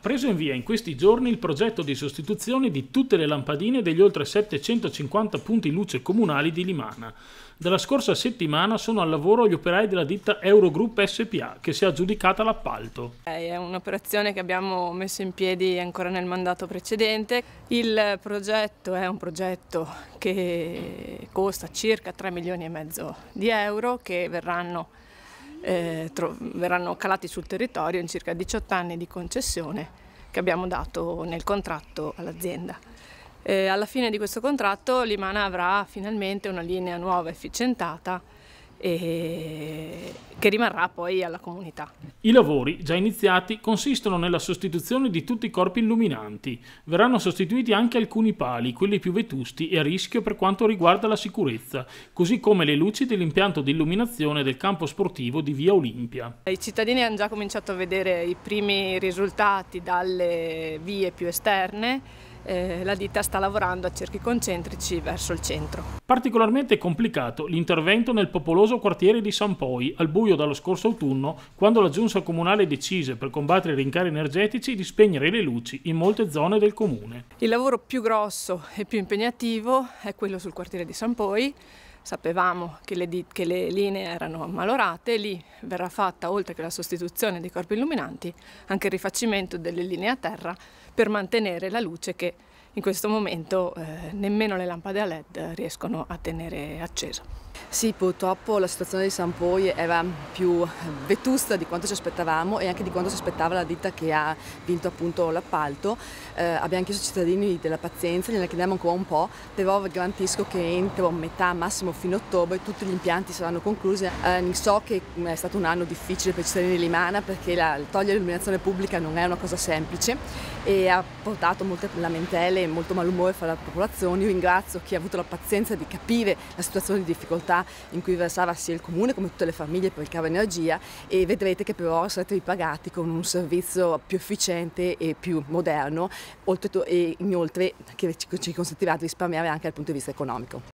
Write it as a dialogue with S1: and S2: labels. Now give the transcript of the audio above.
S1: preso in via in questi giorni il progetto di sostituzione di tutte le lampadine degli oltre 750 punti luce comunali di Limana. Dalla scorsa settimana sono al lavoro gli operai della ditta Eurogroup SPA che si è aggiudicata l'appalto.
S2: Eh, è un'operazione che abbiamo messo in piedi ancora nel mandato precedente. Il progetto è un progetto che costa circa 3 milioni e mezzo di euro che verranno eh, verranno calati sul territorio in circa 18 anni di concessione che abbiamo dato nel contratto all'azienda. Eh, alla fine di questo contratto Limana avrà finalmente una linea nuova efficientata e, che rimarrà poi alla comunità.
S1: I lavori, già iniziati, consistono nella sostituzione di tutti i corpi illuminanti. Verranno sostituiti anche alcuni pali, quelli più vetusti e a rischio per quanto riguarda la sicurezza, così come le luci dell'impianto di illuminazione del campo sportivo di Via Olimpia.
S2: I cittadini hanno già cominciato a vedere i primi risultati dalle vie più esterne eh, la ditta sta lavorando a cerchi
S1: concentrici
S2: verso il centro.
S1: Particolarmente complicato l'intervento nel popoloso quartiere di San Poi, al buio buio dallo scorso autunno, quando la giunta comunale decise, per combattere i rincari energetici, di spegnere le luci in molte zone del comune. Il lavoro più grosso e più impegnativo
S2: è quello sul quartiere di San Poi. Sapevamo che le, che le linee erano ammalorate, lì verrà fatta, oltre che la sostituzione dei corpi illuminanti, anche il rifacimento delle linee a terra per mantenere la luce che in questo momento eh, nemmeno
S3: le lampade a LED riescono a tenere acceso. Sì, purtroppo la situazione di San Poi era più eh, vetusta di quanto ci aspettavamo e anche di quanto si aspettava la ditta che ha vinto appunto l'appalto. Eh, abbiamo chiesto ai cittadini della pazienza, gliela chiediamo ancora un po', però garantisco che entro metà, massimo fine ottobre, tutti gli impianti saranno conclusi. Eh, so che mm, è stato un anno difficile per i cittadini di Limana perché la, togliere l'illuminazione pubblica non è una cosa semplice e ha portato molte lamentele male e molto malumore fra la popolazione. Io ringrazio chi ha avuto la pazienza di capire la situazione di difficoltà in cui versava sia il comune come tutte le famiglie per il cavo energia e vedrete che però sarete ripagati con un servizio più efficiente e più moderno, oltre, e inoltre che ci consentirà di risparmiare anche dal punto di vista economico.